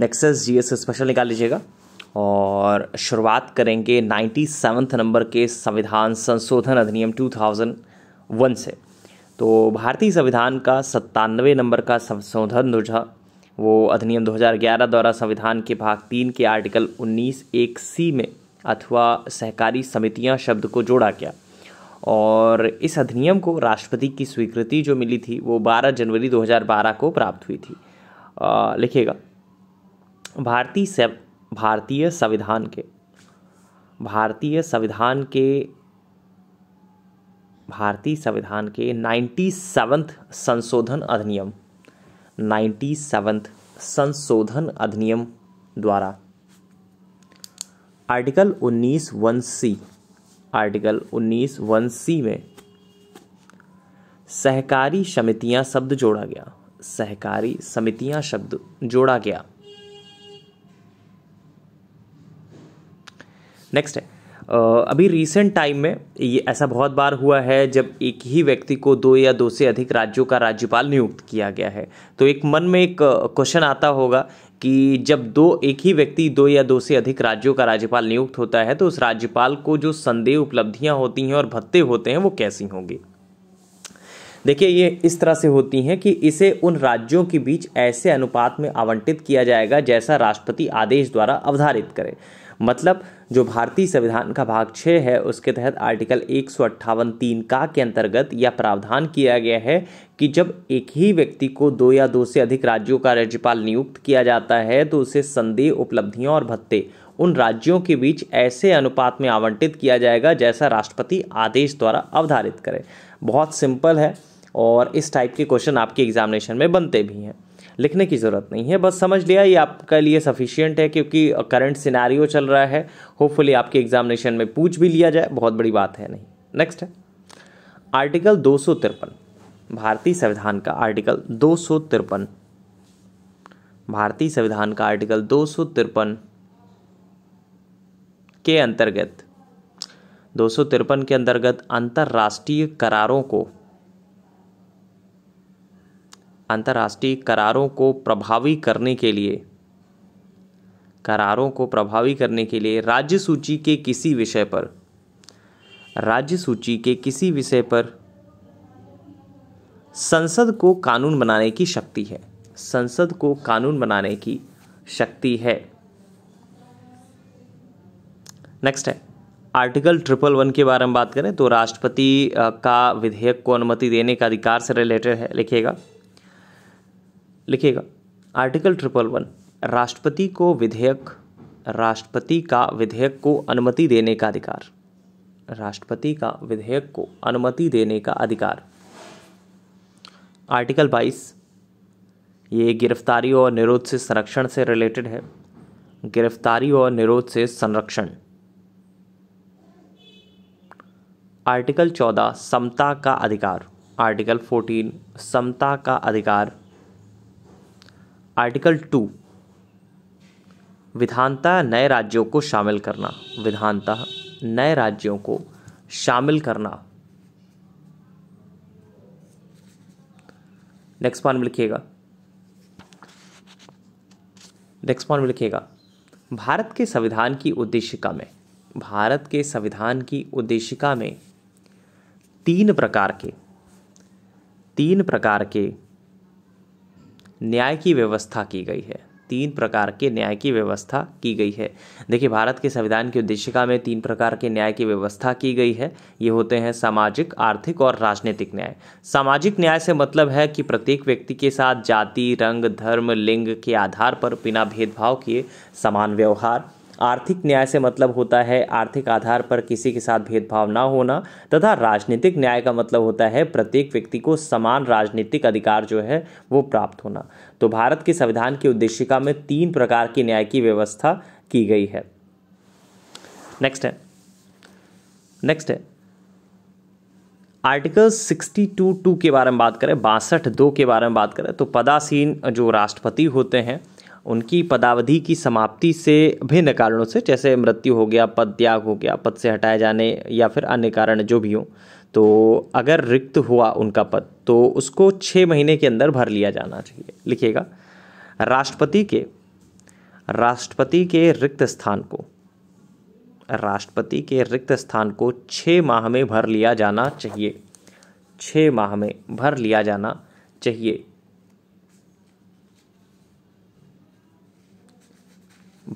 nexus G S special निकाल लीजिएगा और शुरुआत करेंगे नाइन्टी सेवन्थ नंबर के संविधान संशोधन अधिनियम टू थाउजेंड वन से तो भारतीय संविधान का सत्तानवे नंबर का संशोधन जो वो अधिनियम 2011 द्वारा संविधान के भाग तीन के आर्टिकल 19 एक सी में अथवा सहकारी समितियां शब्द को जोड़ा गया और इस अधिनियम को राष्ट्रपति की स्वीकृति जो मिली थी वो 12 जनवरी 2012 को प्राप्त हुई थी लिखिएगा भारतीय सेव भारतीय संविधान के भारतीय संविधान के भारतीय संविधान के नाइन्टी सेवन्थ संशोधन अधिनियम नाइन्टी सेवन्थ संशोधन अधिनियम द्वारा आर्टिकल उन्नीस वन सी आर्टिकल उन्नीस वन सी में सहकारी समितियां शब्द जोड़ा गया सहकारी समितियां शब्द जोड़ा गया नेक्स्ट है अभी रिसेंट टाइम में ये ऐसा बहुत बार हुआ है जब एक ही व्यक्ति को दो या दो से अधिक राज्यों का राज्यपाल नियुक्त किया गया है तो एक मन में एक क्वेश्चन आता होगा कि जब दो एक ही व्यक्ति दो या दो से अधिक राज्यों का राज्यपाल नियुक्त होता है तो उस राज्यपाल को जो संदेह उपलब्धियाँ होती हैं और भत्ते होते हैं वो कैसी होंगी देखिए ये इस तरह से होती हैं कि इसे उन राज्यों के बीच ऐसे अनुपात में आवंटित किया जाएगा जैसा राष्ट्रपति आदेश द्वारा अवधारित करे मतलब जो भारतीय संविधान का भाग छः है उसके तहत आर्टिकल एक सौ अट्ठावन तीन का के अंतर्गत यह प्रावधान किया गया है कि जब एक ही व्यक्ति को दो या दो से अधिक राज्यों का राज्यपाल नियुक्त किया जाता है तो उसे संदेह उपलब्धियों और भत्ते उन राज्यों के बीच ऐसे अनुपात में आवंटित किया जाएगा जैसा राष्ट्रपति आदेश द्वारा अवधारित करें बहुत सिंपल है और इस टाइप के क्वेश्चन आपके एग्जामिनेशन में बनते भी हैं लिखने की ज़रूरत नहीं है बस समझ लिया ये आपके लिए सफिशियंट है क्योंकि करंट सिनारियो चल रहा है होपफुली आपके एग्जामिनेशन में पूछ भी लिया जाए बहुत बड़ी बात है नहीं नेक्स्ट है आर्टिकल दो भारतीय संविधान का आर्टिकल दो भारतीय संविधान का आर्टिकल दो के अंतर्गत दो के अंतर्गत अंतर्राष्ट्रीय करारों को अंतर्राष्ट्रीय करारों को प्रभावी करने के लिए करारों को प्रभावी करने के लिए राज्य सूची के किसी विषय पर राज्य सूची के किसी विषय पर संसद को कानून बनाने की शक्ति है संसद को कानून बनाने की शक्ति है नेक्स्ट है आर्टिकल ट्रिपल वन के बारे में बात करें तो राष्ट्रपति का विधेयक को अनुमति देने का अधिकार से रिलेटेड है लिखिएगा लिखिएगा आर्टिकल ट्रिपल वन राष्ट्रपति को विधेयक राष्ट्रपति का विधेयक को अनुमति देने का अधिकार राष्ट्रपति का विधेयक को अनुमति देने का अधिकार आर्टिकल 22 ये गिरफ्तारी और निरोध से संरक्षण से रिलेटेड है गिरफ्तारी और निरोध से संरक्षण आर्टिकल 14 समता का अधिकार आर्टिकल 14 समता का अधिकार आर्टिकल टू विधानता नए राज्यों को शामिल करना विधानता नए राज्यों को शामिल करना नेक्स्ट पॉइंट में लिखिएगा नेक्स्ट पॉइंट में लिखिएगा भारत के संविधान की उद्देशिका में भारत के संविधान की उद्देशिका में तीन प्रकार के तीन प्रकार के न्याय की व्यवस्था की गई है तीन प्रकार के न्याय की व्यवस्था की गई है देखिए भारत के संविधान की उद्देशिका में तीन प्रकार के न्याय की व्यवस्था की गई है ये होते हैं सामाजिक आर्थिक और राजनीतिक न्याय सामाजिक न्याय से मतलब है कि प्रत्येक व्यक्ति के साथ जाति रंग धर्म लिंग के आधार पर बिना भेदभाव किए समान व्यवहार आर्थिक न्याय से मतलब होता है आर्थिक आधार पर किसी के साथ भेदभाव ना होना तथा राजनीतिक न्याय का मतलब होता है प्रत्येक व्यक्ति को समान राजनीतिक अधिकार जो है वो प्राप्त होना तो भारत के संविधान की उद्देशिका में तीन प्रकार की न्याय की व्यवस्था की गई है नेक्स्ट है नेक्स्ट है आर्टिकल 62 टू के बारे में बात करें बासठ दो के बारे में बात करें तो पदासीन जो राष्ट्रपति होते हैं उनकी पदावधि की समाप्ति से भिन्न कारणों से जैसे मृत्यु हो गया पद त्याग हो गया पद से हटाए जाने या फिर अन्य कारण जो भी हो तो अगर रिक्त हुआ उनका पद तो उसको छः महीने के अंदर भर लिया जाना चाहिए लिखिएगा राष्ट्रपति के राष्ट्रपति के रिक्त स्थान को राष्ट्रपति के रिक्त स्थान को छः माह में भर लिया जाना चाहिए छः माह में भर लिया जाना चाहिए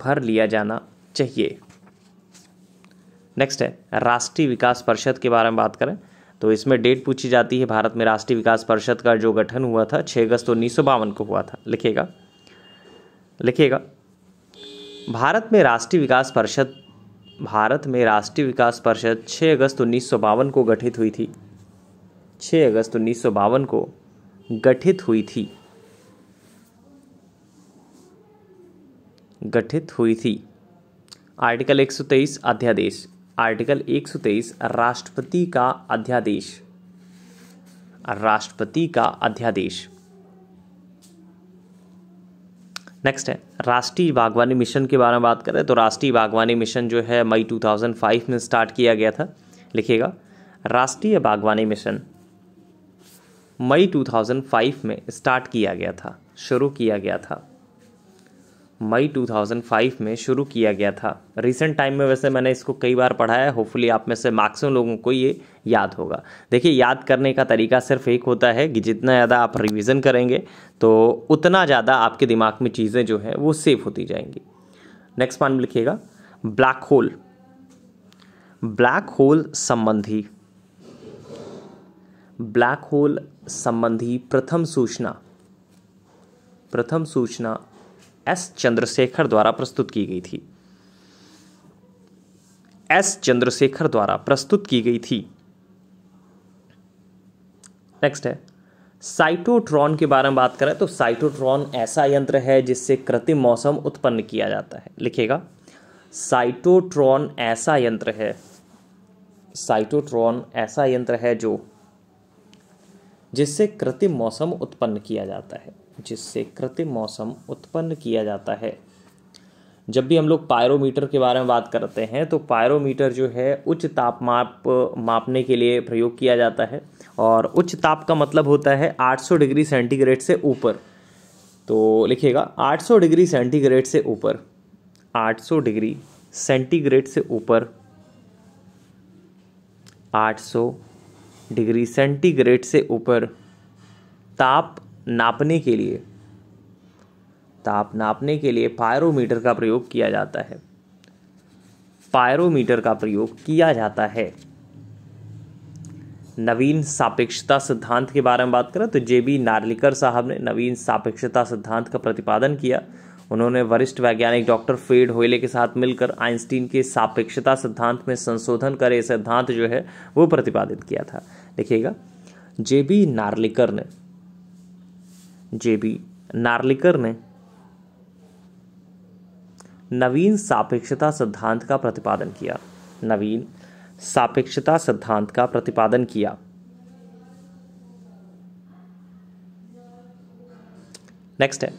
भर लिया जाना चाहिए नेक्स्ट है राष्ट्रीय विकास परिषद के बारे में बात करें तो इसमें डेट पूछी जाती है भारत में राष्ट्रीय विकास परिषद का जो गठन हुआ था छः अगस्त उन्नीस को हुआ था लिखेगा लिखिएगा भारत में राष्ट्रीय विकास परिषद भारत में राष्ट्रीय विकास परिषद 6 अगस्त उन्नीस को गठित हुई थी 6 अगस्त उन्नीस को गठित हुई थी गठित हुई थी आर्टिकल 123 अध्यादेश आर्टिकल 123 राष्ट्रपति का अध्यादेश राष्ट्रपति का अध्यादेश नेक्स्ट है राष्ट्रीय बागवानी मिशन के बारे में बात करें तो राष्ट्रीय बागवानी मिशन जो है मई 2005 में स्टार्ट किया गया था लिखिएगा राष्ट्रीय बागवानी मिशन मई 2005 में स्टार्ट किया गया था शुरू किया गया था मई 2005 में शुरू किया गया था रिसेंट टाइम में वैसे मैंने इसको कई बार पढ़ा है होपफुली आप में से मैक्सिमम लोगों को ये याद होगा देखिए याद करने का तरीका सिर्फ एक होता है कि जितना ज़्यादा आप रिवीजन करेंगे तो उतना ज़्यादा आपके दिमाग में चीज़ें जो हैं वो सेफ होती जाएंगी नेक्स्ट पॉइंट में लिखिएगा ब्लैक होल ब्लैक होल संबंधी ब्लैक होल संबंधी प्रथम सूचना प्रथम सूचना एस चंद्रशेखर द्वारा प्रस्तुत की गई थी एस चंद्रशेखर द्वारा प्रस्तुत की गई थी नेक्स्ट है साइटोट्रॉन के बारे में बात करें तो साइटोट्रॉन ऐसा यंत्र है जिससे कृत्रिम मौसम उत्पन्न किया जाता है लिखेगा साइटोट्रॉन ऐसा यंत्र है साइटोट्रॉन ऐसा यंत्र है जो जिससे कृत्रिम मौसम उत्पन्न किया जाता है जिससे कृत्रिम मौसम उत्पन्न किया जाता है जब भी हम लोग पायरोमीटर के बारे में बात करते हैं तो पायरोमीटर जो है उच्च ताप माप मापने के लिए प्रयोग किया जाता है और उच्च ताप का मतलब होता है 800 डिग्री सेंटीग्रेड से ऊपर तो लिखिएगा 800 डिग्री सेंटीग्रेड से ऊपर 800 डिग्री सेंटीग्रेड से ऊपर 800 डिग्री सेंटीग्रेड से ऊपर ताप नापने के लिए ताप नापने के लिए पायरोमीटर का प्रयोग किया जाता है पायरोमीटर का प्रयोग किया जाता है नवीन सापेक्षता सिद्धांत के बारे में बात करें तो जे बी नार्लिकर साहब ने नवीन सापेक्षता सिद्धांत का प्रतिपादन किया उन्होंने वरिष्ठ वैज्ञानिक डॉक्टर फेड होयले के साथ मिलकर आइंस्टीन के सापेक्षता सिद्धांत में संशोधन कर यह सिद्धांत जो है वो प्रतिपादित किया था देखिएगा जे बी नार्लिकर ने जे बी नार्लिकर ने नवीन सापेक्षता सिद्धांत का प्रतिपादन किया नवीन सापेक्षता सिद्धांत का प्रतिपादन किया नेक्स्ट है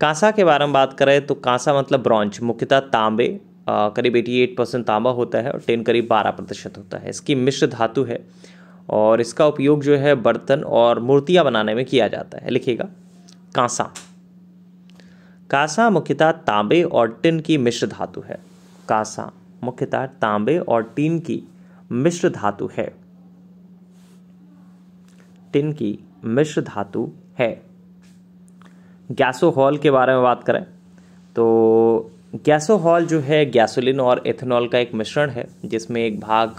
कांसा के बारे में बात करें तो कांसा मतलब ब्रॉन्च मुख्यतः तांबे करीब 88 परसेंट तांबा होता है और टेन करीब 12 प्रतिशत होता है इसकी मिश्र धातु है और इसका उपयोग जो है बर्तन और मूर्तियाँ बनाने में किया जाता है लिखिएगा कांसा कांसा मुख्यतः तांबे और टिन की मिश्र धातु है कांसा मुख्यतः तांबे और टिन की मिश्र धातु है टिन की मिश्र धातु है गैसोहॉल के बारे में बात करें तो गैसोहॉल जो है गैसोलिन और एथेनॉल का एक मिश्रण है जिसमें एक भाग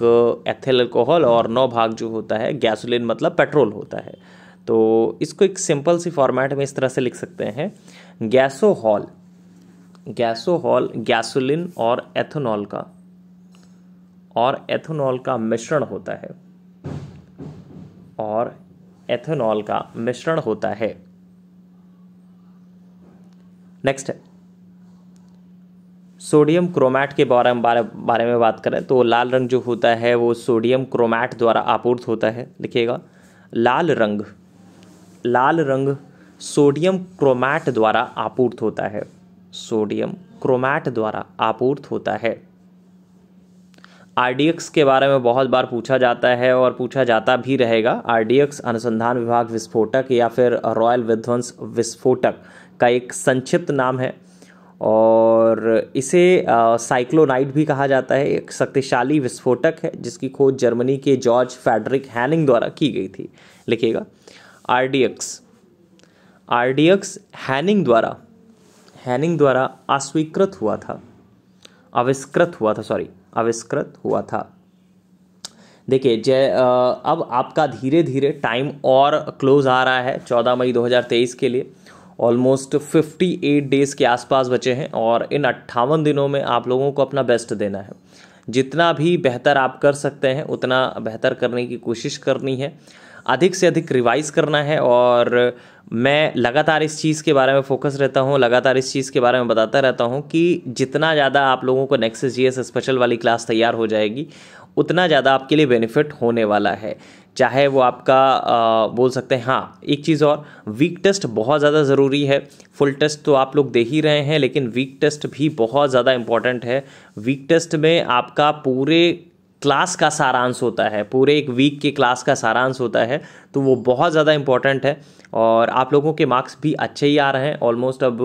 एथिल अल्कोहल और नौ भाग जो होता है गैसोलिन मतलब पेट्रोल होता है तो इसको एक सिंपल सी फॉर्मेट में इस तरह से लिख सकते हैं गैसोहॉल गैसोहॉल गैसोलिन और एथेनॉल का और एथेनॉल का मिश्रण होता है और एथेनॉल का मिश्रण होता है नेक्स्ट है सोडियम क्रोमैट के बारे में बारे में बात करें तो लाल रंग जो होता है वो सोडियम क्रोमैट द्वारा आपूर्त होता है लिखिएगा लाल रंग लाल रंग सोडियम क्रोमैट द्वारा आपूर्त होता है सोडियम क्रोमैट द्वारा आपूर्त होता है आरडीएक्स के बारे में बहुत बार पूछा जाता है और पूछा जाता भी रहेगा आरडीएक्स अनुसंधान विभाग विस्फोटक या फिर रॉयल विध्वंस विस्फोटक का एक संक्षिप्त नाम है और इसे साइक्लोनाइट भी कहा जाता है एक शक्तिशाली विस्फोटक है जिसकी खोज जर्मनी के जॉर्ज फेडरिक हैनिंग द्वारा की गई थी लिखिएगा आरडीएक्स आरडीएक्स हैनिंग द्वारा हैनिंग द्वारा अस्वीकृत हुआ था अविष्कृत हुआ था सॉरी आविष्कृत हुआ था देखिए जय अब आपका धीरे धीरे टाइम और क्लोज आ रहा है चौदह मई दो के लिए ऑलमोस्ट 58 डेज़ के आसपास बचे हैं और इन अट्ठावन दिनों में आप लोगों को अपना बेस्ट देना है जितना भी बेहतर आप कर सकते हैं उतना बेहतर करने की कोशिश करनी है अधिक से अधिक रिवाइज करना है और मैं लगातार इस चीज़ के बारे में फोकस रहता हूँ लगातार इस चीज़ के बारे में बताता रहता हूँ कि जितना ज़्यादा आप लोगों को नेक्स्ट जी स्पेशल वाली क्लास तैयार हो जाएगी उतना ज़्यादा आपके लिए बेनिफिट होने वाला है चाहे वो आपका आ, बोल सकते हैं हाँ एक चीज़ और वीक टेस्ट बहुत ज़्यादा ज़रूरी है फुल टेस्ट तो आप लोग दे ही रहे हैं लेकिन वीक टेस्ट भी बहुत ज़्यादा इम्पॉर्टेंट है वीक टेस्ट में आपका पूरे क्लास का सारांश होता है पूरे एक वीक के क्लास का सारांश होता है तो वो बहुत ज़्यादा इम्पॉर्टेंट है और आप लोगों के मार्क्स भी अच्छे ही आ रहे हैं ऑलमोस्ट अब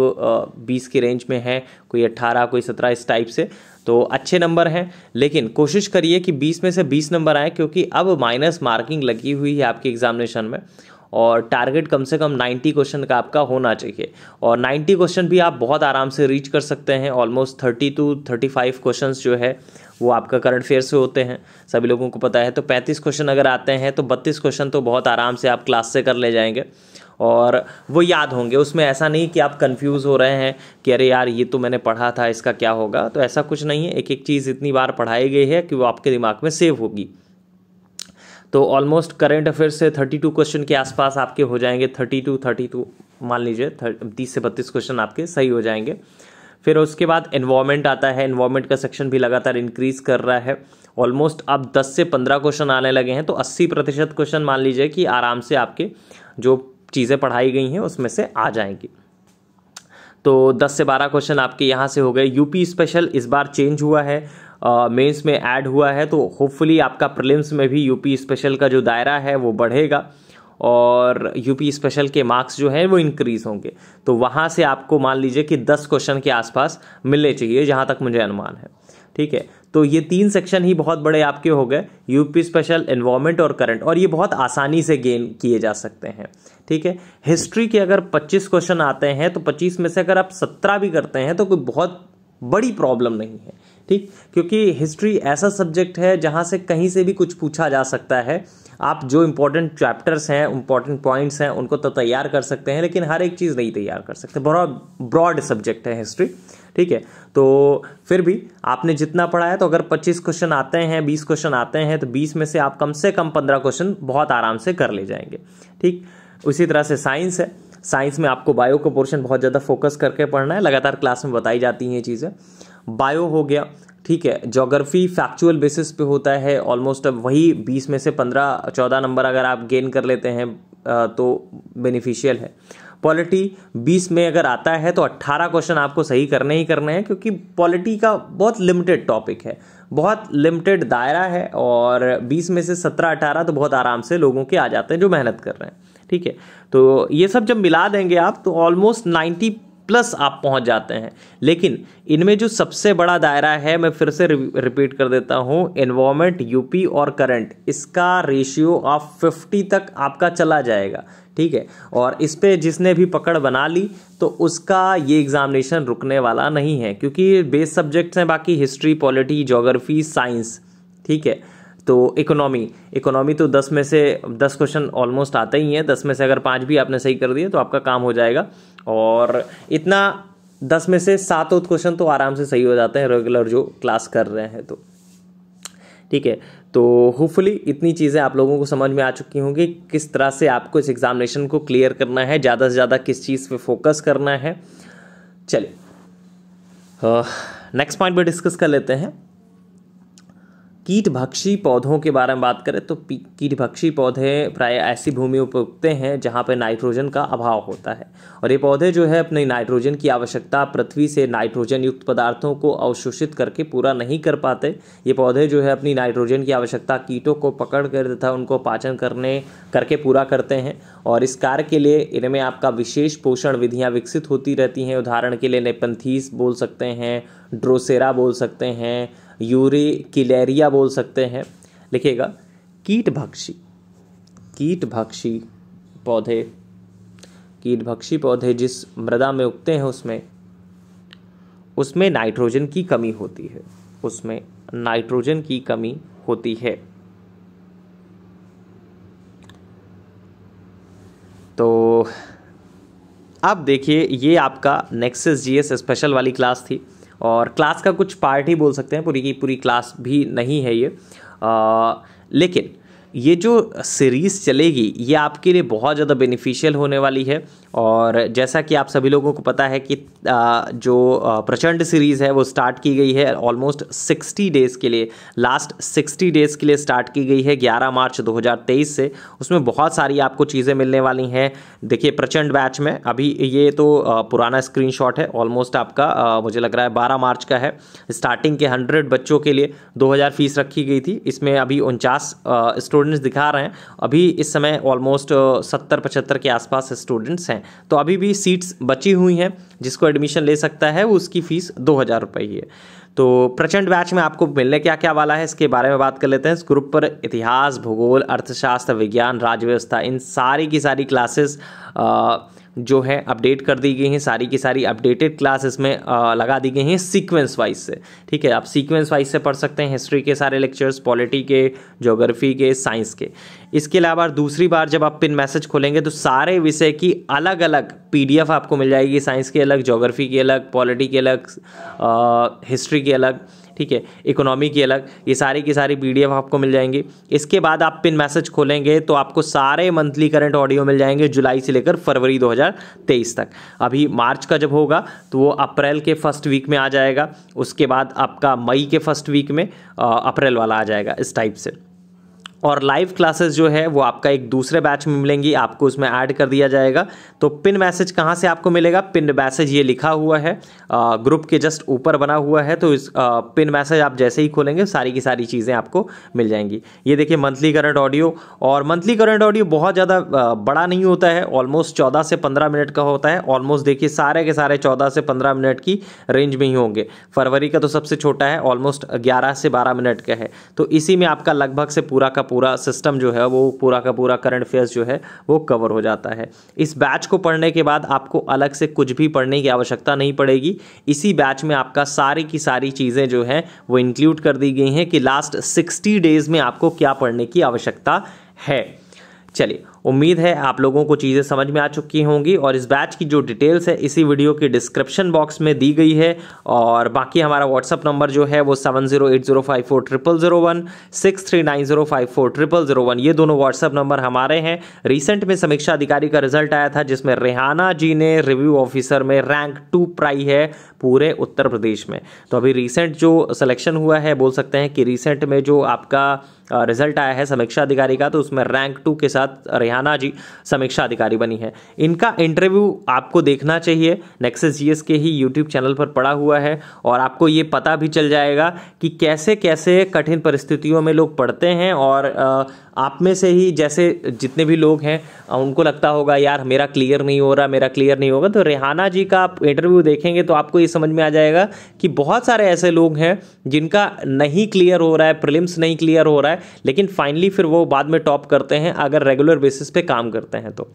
बीस के रेंज में है कोई अट्ठारह कोई सत्रह इस टाइप से तो अच्छे नंबर हैं लेकिन कोशिश करिए कि 20 में से 20 नंबर आए क्योंकि अब माइनस मार्किंग लगी हुई है आपके एग्जामिनेशन में और टारगेट कम से कम 90 क्वेश्चन का आपका होना चाहिए और 90 क्वेश्चन भी आप बहुत आराम से रीच कर सकते हैं ऑलमोस्ट 30 टू 35 क्वेश्चन जो है वो आपका करंट अफेयर से होते हैं सभी लोगों को पता है तो 35 क्वेश्चन अगर आते हैं तो 32 क्वेश्चन तो बहुत आराम से आप क्लास से कर ले जाएंगे और वो याद होंगे उसमें ऐसा नहीं कि आप कंफ्यूज हो रहे हैं कि अरे यार ये तो मैंने पढ़ा था इसका क्या होगा तो ऐसा कुछ नहीं है एक एक चीज़ इतनी बार पढ़ाई गई है कि वो आपके दिमाग में सेव होगी तो ऑलमोस्ट करेंट अफेयर से थर्टी टू क्वेश्चन के आसपास आपके हो जाएंगे थर्टी टू थर्टी टू मान लीजिए तीस से बत्तीस क्वेश्चन आपके सही हो जाएंगे फिर उसके बाद इन्वामेंट आता है इन्वामेंट का सेक्शन भी लगातार इंक्रीज कर रहा है ऑलमोस्ट अब 10 से 15 क्वेश्चन आने लगे हैं तो 80 प्रतिशत क्वेश्चन मान लीजिए कि आराम से आपके जो चीज़ें पढ़ाई गई हैं उसमें से आ जाएंगी तो 10 से 12 क्वेश्चन आपके यहाँ से हो गए यूपी स्पेशल इस बार चेंज हुआ है मेंस में ऐड हुआ है तो होपफुली आपका प्रिलिम्स में भी यूपी स्पेशल का जो दायरा है वो बढ़ेगा और यूपी स्पेशल के मार्क्स जो हैं वो इंक्रीज होंगे तो वहाँ से आपको मान लीजिए कि 10 क्वेश्चन के आसपास मिलने चाहिए जहाँ तक मुझे अनुमान है ठीक है तो ये तीन सेक्शन ही बहुत बड़े आपके हो गए यूपी स्पेशल एनवायरमेंट और करंट और ये बहुत आसानी से गेन किए जा सकते हैं ठीक है हिस्ट्री के अगर 25 क्वेश्चन आते हैं तो 25 में से अगर आप 17 भी करते हैं तो कोई बहुत बड़ी प्रॉब्लम नहीं है ठीक क्योंकि हिस्ट्री ऐसा सब्जेक्ट है जहाँ से कहीं से भी कुछ पूछा जा सकता है आप जो इम्पोर्टेंट चैप्टर्स हैं इम्पोर्टेंट पॉइंट्स हैं उनको तो तैयार कर सकते हैं लेकिन हर एक चीज़ नहीं तैयार कर सकते बहुत ब्रॉड सब्जेक्ट है हिस्ट्री ठीक है तो फिर भी आपने जितना पढ़ा है तो अगर 25 क्वेश्चन आते हैं 20 क्वेश्चन आते हैं तो 20 में से आप कम से कम 15 क्वेश्चन बहुत आराम से कर ले जाएंगे ठीक उसी तरह से साइंस है साइंस में आपको बायो का पोर्शन बहुत ज़्यादा फोकस करके पढ़ना है लगातार क्लास में बताई जाती हैं ये चीज़ें बायो हो गया ठीक है जोग्राफी फैक्चुअल बेसिस पे होता है ऑलमोस्ट अब वही बीस में से पंद्रह चौदह नंबर अगर आप गेन कर लेते हैं तो बेनिफिशियल है पॉलिटी 20 में अगर आता है तो 18 क्वेश्चन आपको सही करने ही करने हैं क्योंकि पॉलिटी का बहुत लिमिटेड टॉपिक है बहुत लिमिटेड दायरा है और 20 में से 17 18 तो बहुत आराम से लोगों के आ जाते हैं जो मेहनत कर रहे हैं ठीक है तो ये सब जब मिला देंगे आप तो ऑलमोस्ट 90 प्लस आप पहुंच जाते हैं लेकिन इनमें जो सबसे बड़ा दायरा है मैं फिर से रिपीट कर देता हूं इन्वॉर्मेंट यूपी और करंट इसका रेशियो ऑफ फिफ्टी तक आपका चला जाएगा ठीक है और इस पर जिसने भी पकड़ बना ली तो उसका ये एग्ज़ामिनेशन रुकने वाला नहीं है क्योंकि बेस सब्जेक्ट्स हैं बाकी हिस्ट्री पॉलिटी जोग्राफी साइंस ठीक है तो इकोनॉमी इकोनॉमी तो दस में से दस क्वेश्चन ऑलमोस्ट आते ही हैं दस में से अगर पाँच भी आपने सही कर दिए तो आपका काम हो जाएगा और इतना दस में से सात आठ क्वेश्चन तो आराम से सही हो जाते हैं रेगुलर जो क्लास कर रहे हैं तो ठीक है तो होपफुली इतनी चीज़ें आप लोगों को समझ में आ चुकी होंगी किस तरह से आपको इस एग्जामिनेशन को क्लियर करना है ज़्यादा से ज़्यादा किस चीज़ पे फोकस करना है चलिए नेक्स्ट पॉइंट भी डिस्कस कर लेते हैं कीटभक्षी पौधों के बारे में बात करें तो कीटभक्षी पौधे प्राय ऐसी भूमि पर हैं जहाँ पर नाइट्रोजन का अभाव होता है और ये पौधे जो है अपने नाइट्रोजन की आवश्यकता पृथ्वी से नाइट्रोजन युक्त पदार्थों को अवशोषित करके पूरा नहीं कर पाते ये पौधे जो है अपनी नाइट्रोजन की आवश्यकता कीटों को पकड़ कर तथा उनको पाचन करने करके पूरा करते हैं और इस कार्य के लिए इनमें आपका विशेष पोषण विधियाँ विकसित होती रहती हैं उदाहरण के लिए नेपन्थीस बोल सकते हैं ड्रोसेरा बोल सकते हैं यूरी किलेरिया बोल सकते हैं लिखेगा कीट भक्षी कीट भक्षी पौधे कीट भक्षी पौधे जिस मृदा में उगते हैं उसमें उसमें नाइट्रोजन की कमी होती है उसमें नाइट्रोजन की कमी होती है तो अब देखिए ये आपका नेक्सेस जीएस स्पेशल वाली क्लास थी और क्लास का कुछ पार्ट ही बोल सकते हैं पूरी की पूरी क्लास भी नहीं है ये आ, लेकिन ये जो सीरीज़ चलेगी ये आपके लिए बहुत ज़्यादा बेनिफिशियल होने वाली है और जैसा कि आप सभी लोगों को पता है कि जो प्रचंड सीरीज़ है वो स्टार्ट की गई है ऑलमोस्ट 60 डेज़ के लिए लास्ट 60 डेज़ के लिए स्टार्ट की गई है 11 मार्च 2023 से उसमें बहुत सारी आपको चीज़ें मिलने वाली हैं देखिए प्रचंड बैच में अभी ये तो पुराना स्क्रीनशॉट है ऑलमोस्ट आपका मुझे लग रहा है बारह मार्च का है स्टार्टिंग के हंड्रेड बच्चों के लिए दो फीस रखी गई थी इसमें अभी उनचास स्टूडेंट्स दिखा रहे हैं अभी इस समय ऑलमोस्ट सत्तर पचहत्तर के आसपास स्टूडेंट्स हैं हैं तो अभी भी सीट्स बची हुई हैं जिसको एडमिशन ले सकता है उसकी फ़ीस दो हज़ार रुपये ही है तो प्रचंड बैच में आपको मिलने क्या क्या वाला है इसके बारे में बात कर लेते हैं इस ग्रुप पर इतिहास भूगोल अर्थशास्त्र विज्ञान राजव्यवस्था इन सारी की सारी क्लासेस जो है अपडेट कर दी गई हैं सारी की सारी अपडेटेड क्लास इसमें लगा दी गई हैं सीक्वेंस वाइज से ठीक है आप सीक्वेंस वाइज से पढ़ सकते हैं हिस्ट्री के सारे लेक्चर्स पॉलिटी के ज्योग्राफी के साइंस के इसके अलावा दूसरी बार जब आप पिन मैसेज खोलेंगे तो सारे विषय की अलग अलग पीडीएफ आपको मिल जाएगी साइंस की अलग जोग्राफी की अलग पॉलिटी की अलग हिस्ट्री की अलग ठीक है इकोनॉमी की अलग ये सारी की सारी पीडीएफ आपको मिल जाएंगी इसके बाद आप पिन मैसेज खोलेंगे तो आपको सारे मंथली करंट ऑडियो मिल जाएंगे जुलाई से लेकर फरवरी 2023 तक अभी मार्च का जब होगा तो वो अप्रैल के फर्स्ट वीक में आ जाएगा उसके बाद आपका मई के फर्स्ट वीक में अप्रैल वाला आ जाएगा इस टाइप से और लाइव क्लासेस जो है वो आपका एक दूसरे बैच में मिलेंगी आपको उसमें ऐड कर दिया जाएगा तो पिन मैसेज कहाँ से आपको मिलेगा पिन मैसेज ये लिखा हुआ है ग्रुप के जस्ट ऊपर बना हुआ है तो इस पिन मैसेज आप जैसे ही खोलेंगे सारी की सारी चीज़ें आपको मिल जाएंगी ये देखिए मंथली करंट ऑडियो और मंथली करंट ऑडियो बहुत ज़्यादा बड़ा नहीं होता है ऑलमोस्ट चौदह से पंद्रह मिनट का होता है ऑलमोस्ट देखिए सारे के सारे चौदह से पंद्रह मिनट की रेंज में ही होंगे फरवरी का तो सबसे छोटा है ऑलमोस्ट ग्यारह से बारह मिनट का है तो इसी में आपका लगभग से पूरा पूरा सिस्टम जो है वो पूरा का पूरा करंट अफेयर्स जो है वो कवर हो जाता है इस बैच को पढ़ने के बाद आपको अलग से कुछ भी पढ़ने की आवश्यकता नहीं पड़ेगी इसी बैच में आपका सारी की सारी चीज़ें जो हैं वो इंक्लूड कर दी गई हैं कि लास्ट सिक्सटी डेज़ में आपको क्या पढ़ने की आवश्यकता है चलिए उम्मीद है आप लोगों को चीज़ें समझ में आ चुकी होंगी और इस बैच की जो डिटेल्स है इसी वीडियो के डिस्क्रिप्शन बॉक्स में दी गई है और बाकी हमारा व्हाट्सअप नंबर जो है वो seven zero eight zero five four triple zero one six three nine zero five four triple zero one ये दोनों व्हाट्सअप नंबर हमारे हैं रिसेंट में समीक्षा अधिकारी का रिजल्ट आया था जिसमें रेहाना जी ने रिव्यू ऑफिसर में रैंक टू प्राई है पूरे उत्तर प्रदेश में तो अभी रिसेंट जो सिलेक्शन हुआ है बोल सकते हैं कि रिसेंट में जो आपका रिजल्ट आया है समीक्षा अधिकारी का तो उसमें रैंक टू के साथ रेहाना नयाना जी समीक्षा अधिकारी बनी है इनका इंटरव्यू आपको देखना चाहिए नेक्सेस जीएस के ही यूट्यूब चैनल पर पड़ा हुआ है और आपको ये पता भी चल जाएगा कि कैसे कैसे कठिन परिस्थितियों में लोग पढ़ते हैं और आप में से ही जैसे जितने भी लोग हैं उनको लगता होगा यार मेरा क्लियर नहीं हो रहा मेरा क्लियर नहीं होगा तो रेहाना जी का आप इंटरव्यू देखेंगे तो आपको ये समझ में आ जाएगा कि बहुत सारे ऐसे लोग हैं जिनका नहीं क्लियर हो रहा है प्रिलिम्स नहीं क्लियर हो रहा है लेकिन फाइनली फिर वो बाद में टॉप करते हैं अगर रेगुलर बेसिस बेसिस पे काम करते हैं तो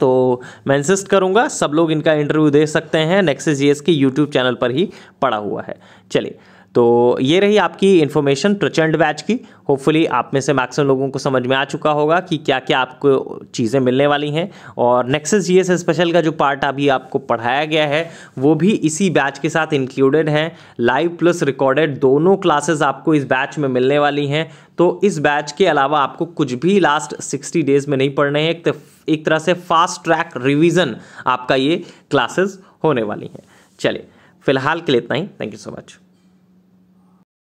तो मैं इंसिस्ट करूँगा सब लोग इनका इंटरव्यू दे सकते हैं नेक्सेस जी के यूट्यूब चैनल पर ही पड़ा हुआ है चलिए तो ये रही आपकी इन्फॉर्मेशन प्रचंड बैच की होपफुली आप में से मैक्सिमम लोगों को समझ में आ चुका होगा कि क्या क्या आपको चीज़ें मिलने वाली हैं और नेक्सेस जी एस स्पेशल का जो पार्ट अभी आपको पढ़ाया गया है वो भी इसी बैच के साथ इंक्लूडेड हैं लाइव प्लस रिकॉर्डेड दोनों क्लासेस आपको इस बैच में मिलने वाली हैं तो इस बैच के अलावा आपको कुछ भी लास्ट सिक्सटी डेज में नहीं पढ़ने हैं एक, तरह से फास्ट ट्रैक रिविज़न आपका ये क्लासेस होने वाली हैं चलिए फिलहाल के लिए इतना ही थैंक यू सो मच